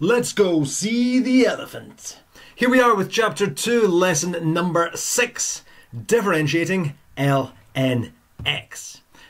Let's go see the elephant. Here we are with chapter 2, lesson number 6 differentiating LNX.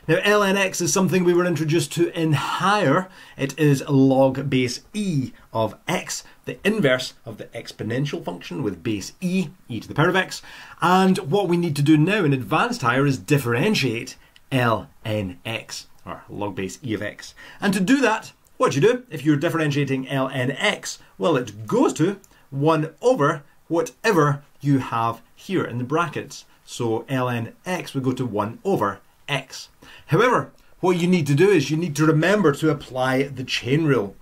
Now, LNX is something we were introduced to in higher. It is log base e of x, the inverse of the exponential function with base e, e to the power of x. And what we need to do now in advanced higher is differentiate LNX, or log base e of x. And to do that, what you do if you're differentiating lnx? X? Well, it goes to 1 over whatever you have here in the brackets. So ln x would go to 1 over x. However, what you need to do is you need to remember to apply the chain rule.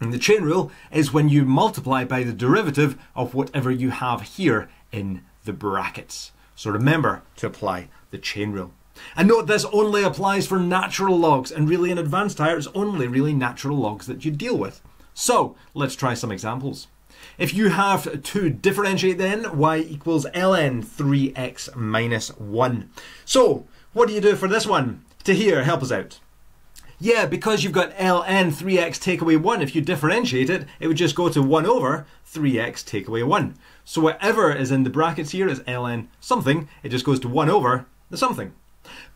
And the chain rule is when you multiply by the derivative of whatever you have here in the brackets. So remember to apply the chain rule. And note this only applies for natural logs, and really in advanced hire it's only really natural logs that you deal with. So let's try some examples. If you have to differentiate then, y equals ln 3x minus 1. So what do you do for this one? To here, help us out. Yeah, because you've got ln 3x take away 1, if you differentiate it, it would just go to 1 over 3x take away 1. So whatever is in the brackets here is ln something, it just goes to 1 over the something.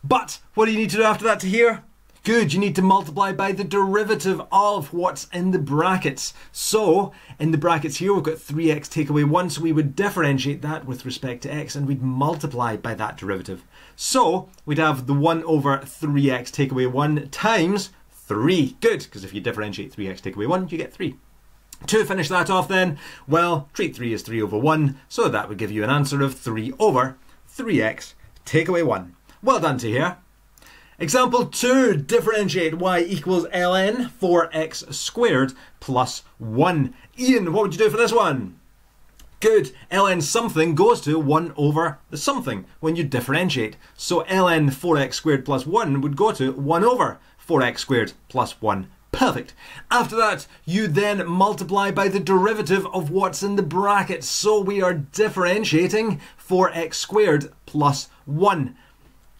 But what do you need to do after that to here? Good, you need to multiply by the derivative of what's in the brackets. So, in the brackets here, we've got 3x take away 1, so we would differentiate that with respect to x, and we'd multiply by that derivative. So, we'd have the 1 over 3x take away 1 times 3. Good, because if you differentiate 3x take away 1, you get 3. To finish that off then, well, treat 3 as 3 over 1, so that would give you an answer of 3 over 3x take away 1. Well done to here. Example 2, differentiate y equals ln 4x squared plus 1. Ian, what would you do for this one? Good, ln something goes to 1 over the something when you differentiate. So ln 4x squared plus 1 would go to 1 over 4x squared plus 1 Perfect. After that, you then multiply by the derivative of what's in the bracket. So we are differentiating 4x squared plus 1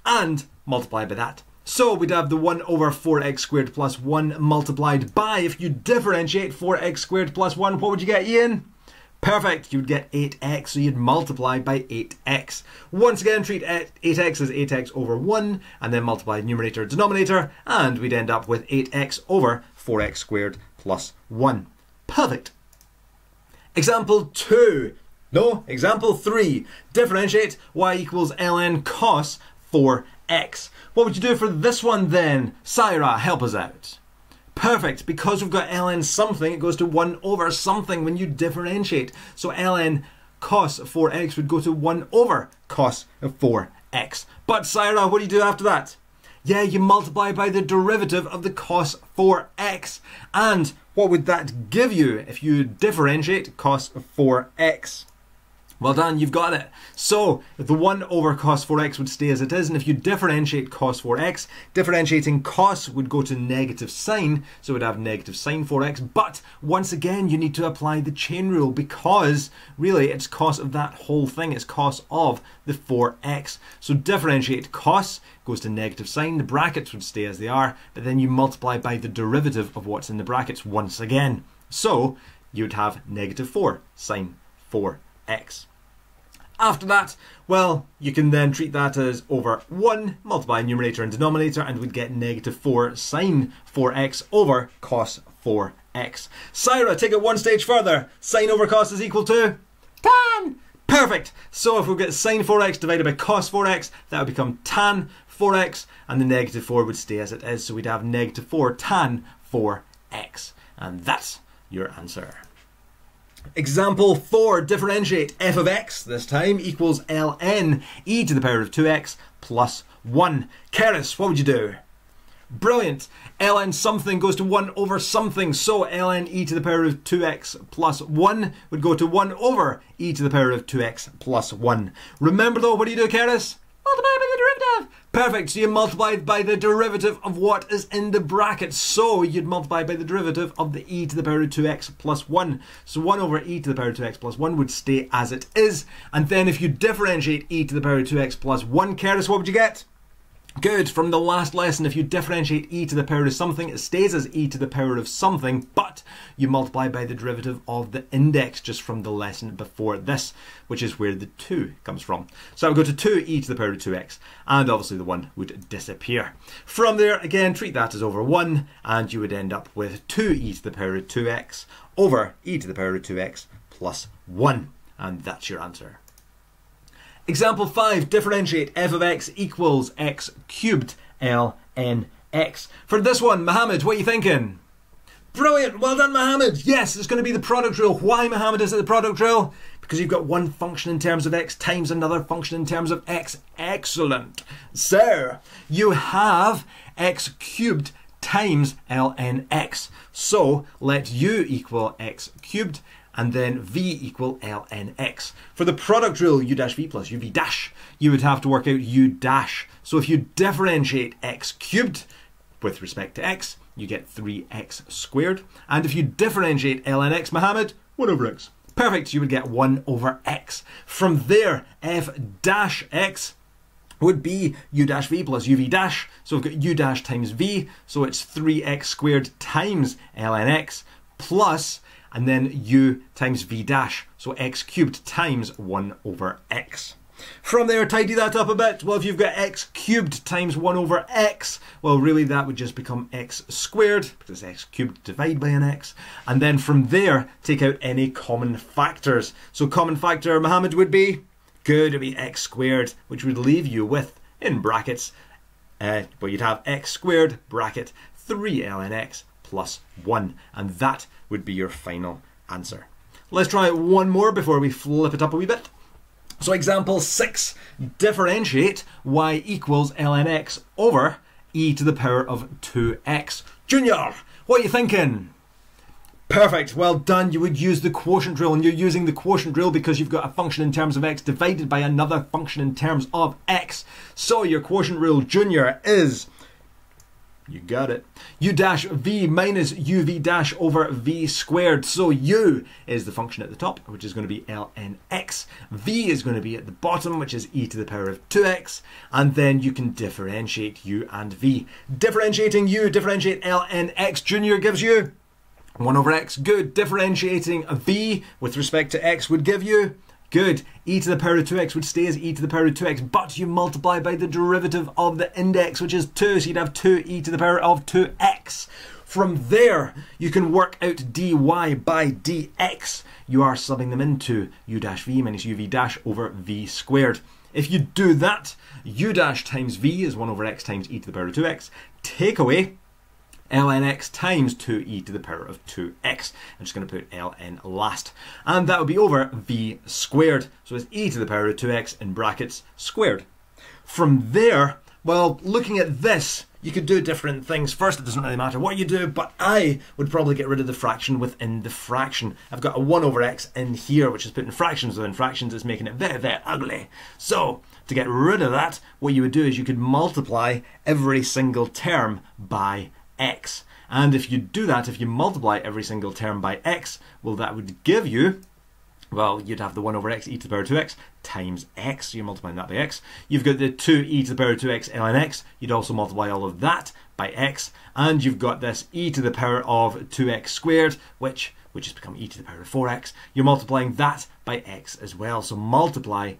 and multiply by that. So we'd have the 1 over 4x squared plus 1 multiplied by, if you differentiate 4x squared plus 1, what would you get, Ian? Perfect, you'd get 8x, so you'd multiply by 8x. Once again, treat 8x as 8x over 1, and then multiply numerator denominator, and we'd end up with 8x over 4x squared plus 1. Perfect. Example 2. No, example 3. Differentiate y equals ln cos 4x. What would you do for this one then? Syra, help us out. Perfect, because we've got ln something, it goes to 1 over something when you differentiate. So ln cos 4x would go to 1 over cos of 4x. But Syra, what do you do after that? Yeah, you multiply by the derivative of the cos 4x. And what would that give you if you differentiate cos 4x? Well done, you've got it. So the 1 over cos 4x would stay as it is, and if you differentiate cos 4x, differentiating cos would go to negative sine, so we'd have negative sine 4x, but once again you need to apply the chain rule because really it's cos of that whole thing, it's cos of the 4x. So differentiate cos goes to negative sine, the brackets would stay as they are, but then you multiply by the derivative of what's in the brackets once again. So you'd have negative 4 sine 4 x. After that, well, you can then treat that as over 1, multiply numerator and denominator, and we'd get negative 4 sine 4x over cos 4x. Syra, take it one stage further. Sine over cos is equal to tan. Perfect. So if we get sine 4x divided by cos 4x, that would become tan 4x, and the negative 4 would stay as it is, so we'd have negative 4 tan 4x. And that's your answer. Example 4, differentiate f of x, this time, equals ln e to the power of 2x plus 1. Keris, what would you do? Brilliant. ln something goes to 1 over something, so ln e to the power of 2x plus 1 would go to 1 over e to the power of 2x plus 1. Remember though, what do you do, Keris? Multiply by Perfect, so you multiply by the derivative of what is in the bracket. So you'd multiply by the derivative of the e to the power of 2x plus 1. So 1 over e to the power of 2x plus 1 would stay as it is. And then if you differentiate e to the power of 2x plus 1, Keris, what would you get? Good, from the last lesson, if you differentiate e to the power of something, it stays as e to the power of something, but you multiply by the derivative of the index just from the lesson before this, which is where the 2 comes from. So I would go to 2e to the power of 2x, and obviously the 1 would disappear. From there, again, treat that as over 1, and you would end up with 2e to the power of 2x over e to the power of 2x plus 1, and that's your answer. Example 5, differentiate f of x equals x cubed ln x. For this one, Mohammed, what are you thinking? Brilliant, well done Mohammed. Yes, it's going to be the product rule. Why Mohammed is it the product rule? Because you've got one function in terms of x times another function in terms of x. Excellent. So, you have x cubed times ln x. So, let u equal x cubed and then V equal LNX. For the product rule U dash V plus UV dash, you would have to work out U dash. So if you differentiate X cubed with respect to X, you get 3X squared. And if you differentiate LNX, Mohammed, 1 over X. Perfect, you would get 1 over X. From there, F dash X would be u dash v plus uv dash. So we've got u dash times v, so it's 3x squared times ln x plus and then u times v dash, so x cubed times 1 over x. From there, tidy that up a bit. Well, if you've got x cubed times 1 over x, well, really that would just become x squared, because x cubed divided by an x. And then from there, take out any common factors. So common factor, Mohammed, would be? Good, it would be x squared, which would leave you with, in brackets, uh, well, you'd have x squared bracket 3 ln x plus 1. And that would be your final answer. Let's try one more before we flip it up a wee bit. So example 6, differentiate y equals ln x over e to the power of 2x. Junior, what are you thinking? Perfect, well done. You would use the quotient rule, and you're using the quotient rule because you've got a function in terms of x divided by another function in terms of x. So your quotient rule, Junior, is you got it. u dash v minus uv dash over v squared. So u is the function at the top, which is going to be lnx. v is going to be at the bottom, which is e to the power of 2x. And then you can differentiate u and v. Differentiating u, differentiate lnx junior gives you 1 over x. Good. Differentiating v with respect to x would give you Good. e to the power of 2x, would stay as e to the power of 2x, but you multiply by the derivative of the index, which is 2, so you'd have 2e to the power of 2x. From there, you can work out dy by dx. You are subbing them into u dash v minus uv dash over v squared. If you do that, u dash times v is 1 over x times e to the power of 2x. Take away ln x times 2e to the power of 2x. I'm just going to put ln last. And that would be over v squared. So it's e to the power of 2x in brackets squared. From there, well, looking at this, you could do different things. First, it doesn't really matter what you do, but I would probably get rid of the fraction within the fraction. I've got a 1 over x in here, which is putting fractions within fractions. It's making it very, very ugly. So, to get rid of that, what you would do is you could multiply every single term by x. And if you do that, if you multiply every single term by x, well, that would give you, well, you'd have the 1 over x e to the power 2x times x, you're multiplying that by x. You've got the 2 e to the power 2x ln x, you'd also multiply all of that by x, and you've got this e to the power of 2x squared, which which has become e to the power of 4x. You're multiplying that by x as well, so multiply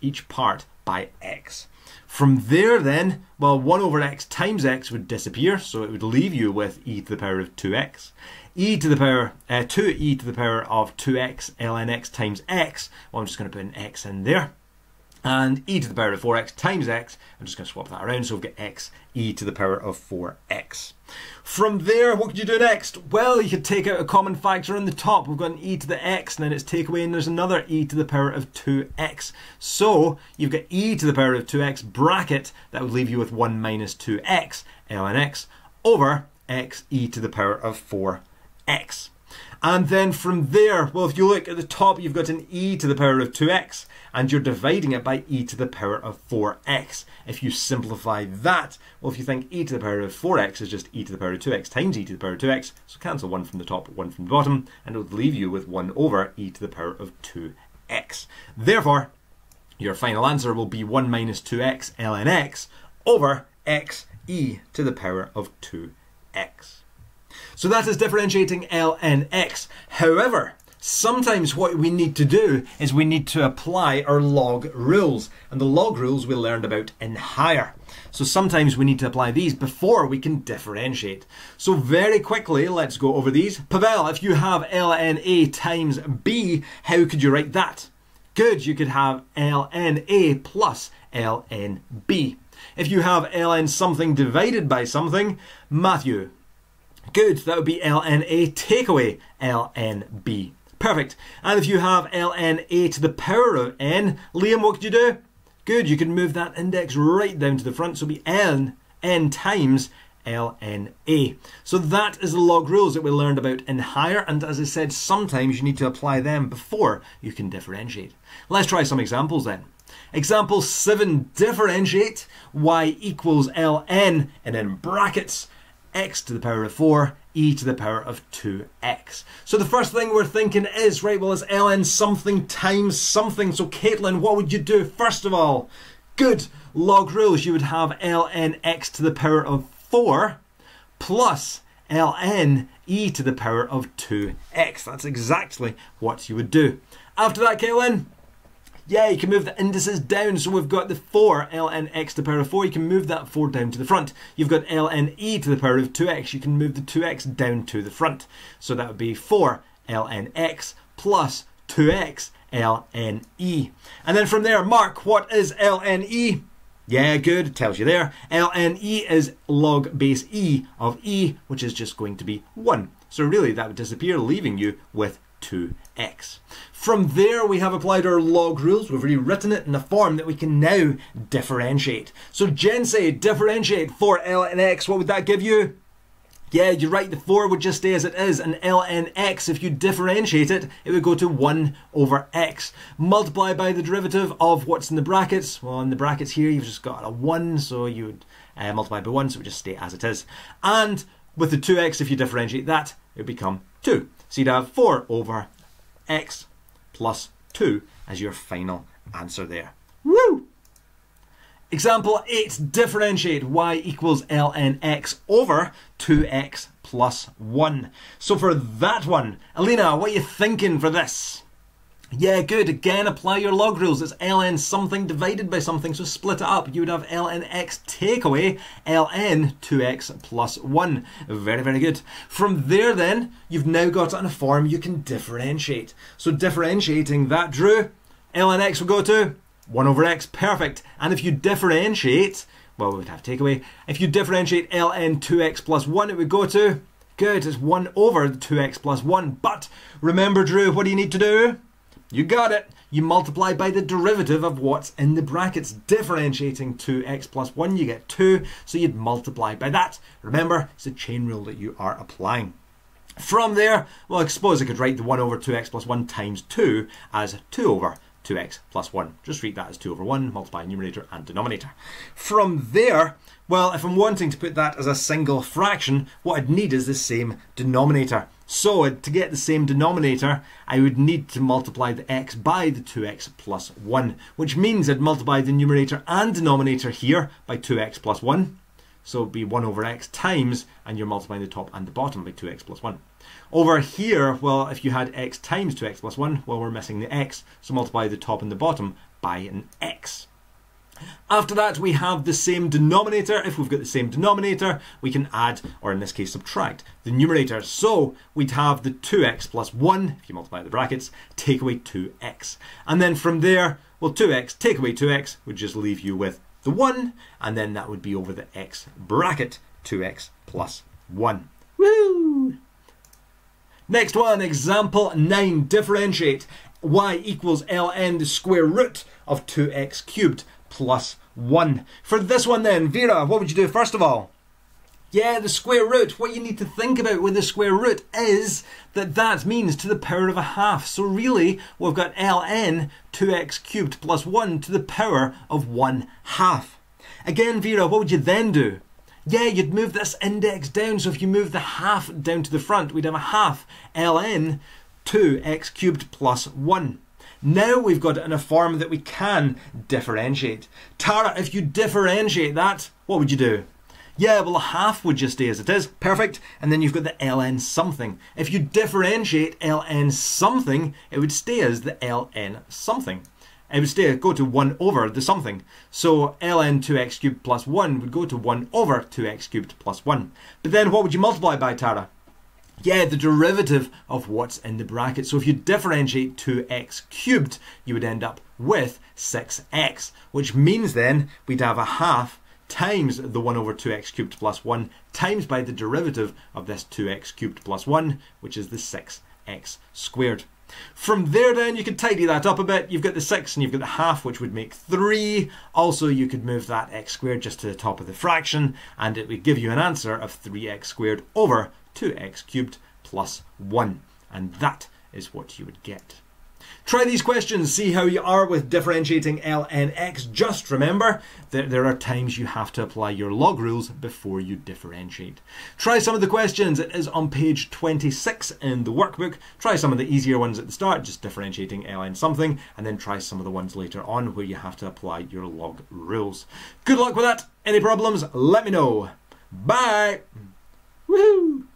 each part by x. From there then, well, 1 over x times x would disappear, so it would leave you with e to the power of 2x. e to the power, uh, 2e to the power of 2x ln x times x, well, I'm just going to put an x in there and e to the power of 4x times x. I'm just going to swap that around, so we've got x e to the power of 4x. From there, what could you do next? Well, you could take out a common factor on the top. We've got an e to the x, and then it's take away, and there's another e to the power of 2x. So you've got e to the power of 2x bracket. That would leave you with 1 minus 2x ln x over x e to the power of 4x. And then from there, well, if you look at the top, you've got an e to the power of 2x, and you're dividing it by e to the power of 4x. If you simplify that, well, if you think e to the power of 4x is just e to the power of 2x times e to the power of 2x, so cancel one from the top, one from the bottom, and it would leave you with 1 over e to the power of 2x. Therefore, your final answer will be 1 minus 2x ln x over x e to the power of 2x. So that is differentiating lnx. X. However, sometimes what we need to do is we need to apply our log rules. And the log rules we learned about in higher. So sometimes we need to apply these before we can differentiate. So very quickly, let's go over these. Pavel, if you have ln a times B, how could you write that? Good, you could have ln a plus ln b. If you have LN something divided by something, Matthew, Good, that would be lna takeaway lnb. Perfect. And if you have lna to the power of n, Liam, what could you do? Good, you can move that index right down to the front, so it'll be n, n times lna. So that is the log rules that we learned about in higher, and as I said, sometimes you need to apply them before you can differentiate. Let's try some examples then. Example 7, differentiate y equals ln, and in brackets, x to the power of 4 e to the power of 2x. So the first thing we're thinking is, right, well, it's ln something times something. So Caitlin, what would you do first of all? Good log rules. You would have ln x to the power of 4 plus ln e to the power of 2x. That's exactly what you would do. After that, Caitlin, yeah, you can move the indices down. So we've got the 4, ln x to the power of 4. You can move that 4 down to the front. You've got ln e to the power of 2x. You can move the 2x down to the front. So that would be 4 ln x plus 2x ln e. And then from there, Mark, what is ln e? Yeah, good, tells you there. ln e is log base e of e, which is just going to be 1. So really that would disappear, leaving you with to x From there, we have applied our log rules. We've rewritten it in a form that we can now differentiate. So Jen say differentiate for ln X. What would that give you? Yeah, you're right, the 4 would just stay as it is, and ln x, if you differentiate it, it would go to 1 over x. Multiply by the derivative of what's in the brackets. Well, in the brackets here, you've just got a 1, so you would uh, multiply by 1, so it would just stay as it is. And with the 2x, if you differentiate that, it would become 2. So you'd have 4 over x plus 2 as your final answer there. Woo! Example 8, differentiate y equals ln x over 2x plus 1. So for that one, Alina, what are you thinking for this? Yeah, good. Again, apply your log rules. It's ln something divided by something, so split it up. You would have ln x takeaway ln 2x plus 1. Very, very good. From there then, you've now got it in a form you can differentiate. So differentiating that, Drew, ln x will go to 1 over x, perfect. And if you differentiate, well, we would have takeaway. If you differentiate ln 2x plus 1, it would go to, good, it's 1 over 2x plus 1. But remember, Drew, what do you need to do? You got it. You multiply by the derivative of what's in the brackets, differentiating to x plus 1, you get 2, so you'd multiply by that. Remember, it's a chain rule that you are applying. From there, well, I suppose I could write the 1 over 2x plus 1 times 2 as 2 over 2x plus 1. Just read that as 2 over 1, multiply numerator and denominator. From there, well, if I'm wanting to put that as a single fraction, what I'd need is the same denominator. So uh, to get the same denominator, I would need to multiply the x by the 2x plus 1, which means I'd multiply the numerator and denominator here by 2x plus 1, so it'd be 1 over x times, and you're multiplying the top and the bottom by 2x plus 1. Over here, well, if you had x times 2x plus 1, well, we're missing the x, so multiply the top and the bottom by an x. After that, we have the same denominator. If we've got the same denominator, we can add, or in this case, subtract the numerator. So we'd have the 2x plus 1, if you multiply the brackets, take away 2x. And then from there, well, 2x take away 2x would just leave you with the 1, and then that would be over the x bracket, 2x plus 1. Woo! Next one, example 9, differentiate y equals ln the square root of 2x cubed plus 1. For this one then, Vera, what would you do first of all? Yeah, the square root. What you need to think about with the square root is that that means to the power of a half. So really, we've got ln 2x cubed plus 1 to the power of 1 half. Again, Vera, what would you then do? Yeah, you'd move this index down. So if you move the half down to the front, we'd have a half ln 2x cubed plus 1. Now we've got it in a form that we can differentiate. Tara, if you differentiate that, what would you do? Yeah, well, half would just stay as it is. Perfect. And then you've got the ln something. If you differentiate ln something, it would stay as the ln something. It would stay, go to 1 over the something. So ln 2x cubed plus 1 would go to 1 over 2x cubed plus 1. But then what would you multiply by, Tara? Yeah, the derivative of what's in the bracket. So if you differentiate 2x cubed, you would end up with 6x, which means then we'd have a half times the 1 over 2x cubed plus 1 times by the derivative of this 2x cubed plus 1, which is the 6x squared. From there then you could tidy that up a bit. You've got the 6 and you've got the half which would make 3. Also you could move that x squared just to the top of the fraction and it would give you an answer of 3x squared over 2x cubed plus 1. And that is what you would get. Try these questions, see how you are with differentiating LNX. X. Just remember that there are times you have to apply your log rules before you differentiate. Try some of the questions, it is on page 26 in the workbook. Try some of the easier ones at the start, just differentiating ln something, and then try some of the ones later on where you have to apply your log rules. Good luck with that. Any problems, let me know. Bye. Woohoo!